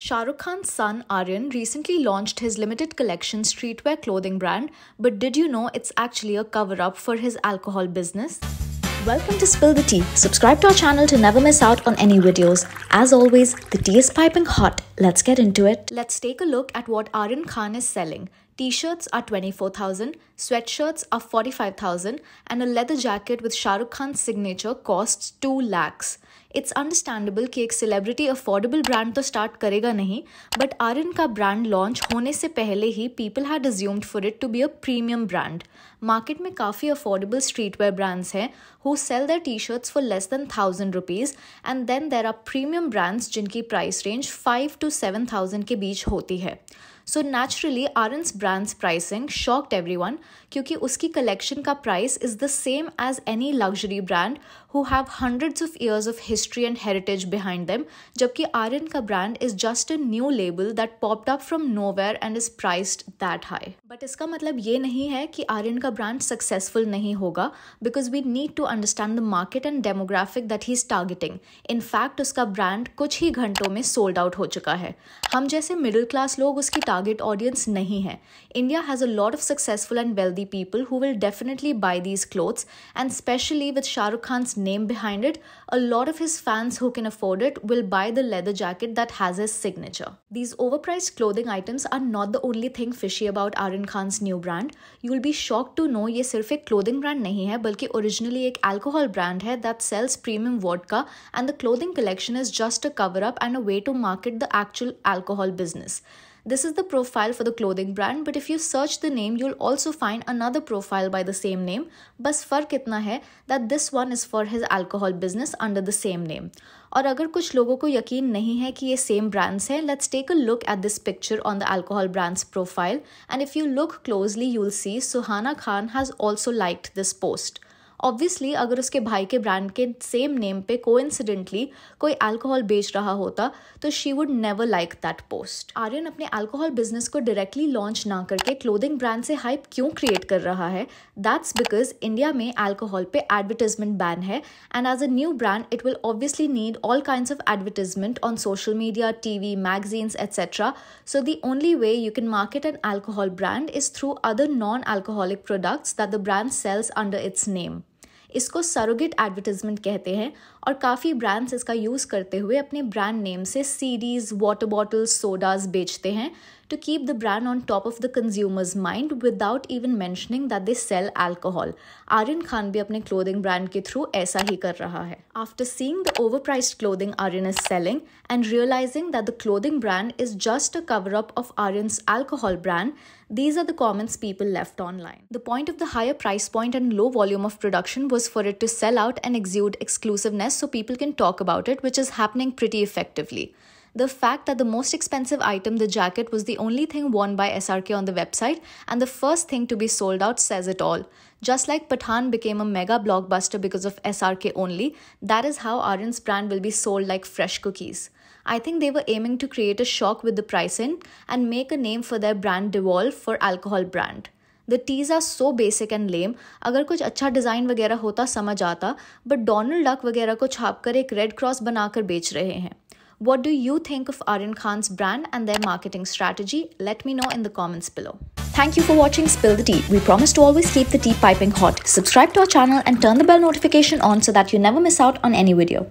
Shah Rukh Khan's son Aryan recently launched his limited collection streetwear clothing brand, but did you know it's actually a cover up for his alcohol business? Welcome to Spill the Tea. Subscribe to our channel to never miss out on any videos. As always, the tea is piping hot. Let's get into it. Let's take a look at what Aryan Khan is selling. T-shirts are 24,000, sweatshirts are 45,000 and a leather jacket with Shah Rukh Khan's signature costs 2 lakhs. It's understandable कि एक celebrity affordable brand तो start करेगा नहीं but Aryan का brand launch होने से पहले ही people had assumed for it to be a premium brand market में काफ़ी अफोर्डेबल स्ट्रीट वेयर ब्रांड्स हैं who sell their T shirts for less than thousand rupees and then there are premium brands जिनकी price range five to seven thousand के बीच होती है so naturally Aryan's brands pricing shocked one क्योंकि उसकी collection का price is the same as any luxury brand who have hundreds of years of history and heritage behind them जबकि आर्यन का brand is just a new label that popped up from nowhere and is priced that high but इसका मतलब ये नहीं है कि आर्यन का brand successful नहीं होगा because we need to understand the market and demographic that he is targeting fact उसका ब्रांड कुछ ही घंटों में सोल्ड आउट हो चुका है हम जैसे मिडिल क्लास लोग उसकी target audience nahi hai. India has a lot of successful and wealthy people who will definitely buy these clothes and especially with Shah Rukh Khan's name behind it, a lot of his fans who can afford it will buy the leather jacket that has his signature. These overpriced clothing items are not the only thing fishy about Aryan Khan's new brand. You will be shocked to know ये सिर्फ एक clothing brand नहीं है बल्कि originally एक alcohol brand है that sells premium vodka and the clothing collection is just a cover up and a way to market the actual alcohol business this is the profile for the clothing brand, but if you search the name, you'll also find another profile by the same name. Bas fark itna hai that this one is for his alcohol business under the same name. Aur agar kuch logo ko yakin nahi hai ki ye same brands hai, let's take a look at this picture on the alcohol brand's profile. And if you look closely, you'll see Suhana Khan has also liked this post. Obviously अगर उसके भाई के brand के same name पे को कोई alcohol बेच रहा होता तो she would never like that post Aryan अपने अल्कोहल बिजनेस को डायरेक्टली लॉन्च ना करके क्लोदिंग ब्रांड से हाइप क्यों क्रिएट कर रहा है दैट्स बिकॉज इंडिया में अल्कोहल पे एडवर्टिजमेंट बैन है and as a new brand it will obviously need all kind of advertisement on social media TV magazines etcetera so the only way you can market an alcohol brand is through other non alcoholic products that the brand sells under its name इसको surrogate advertisement कहते हैं और काफ़ी brands इसका use करते हुए अपने brand name से सीरीज़ वाटर बॉटल्स सोडाज बेचते हैं to keep the brand on top of the consumer's mind without even mentioning that they sell alcohol. Aryan Khan bhi apne clothing brand ke through aisa hi kar raha hai. After seeing the overpriced clothing Aryan is selling and realizing that the clothing brand is just a cover up of Aryan's alcohol brand, these are the comments people left online. The point of the higher price point and low volume of production was for it to sell out and exude exclusiveness so people can talk about it, which is happening pretty effectively the fact that the most expensive item, the jacket, was the only thing worn by SRK on the website and the first thing to be sold out says it all. Just like Pathan became a mega blockbuster because of SRK only, that is how Aryan's brand will be sold like fresh cookies. I think they were aiming to create a shock with the pricing and make a name for their brand Devolve for alcohol brand. The tees are so basic and lame. अगर कुछ अच्छा design वगैरह होता समझ आता but Donald Duck वगैरह को छापकर एक Red Cross बनाकर बेच रहे हैं what do you think of Aryan Khan's brand and their marketing strategy? Let me know in the comments below. Thank you for watching Spill the Tea. We promise to always keep the tea piping hot. Subscribe to our channel and turn the bell notification on so that you never miss out on any video.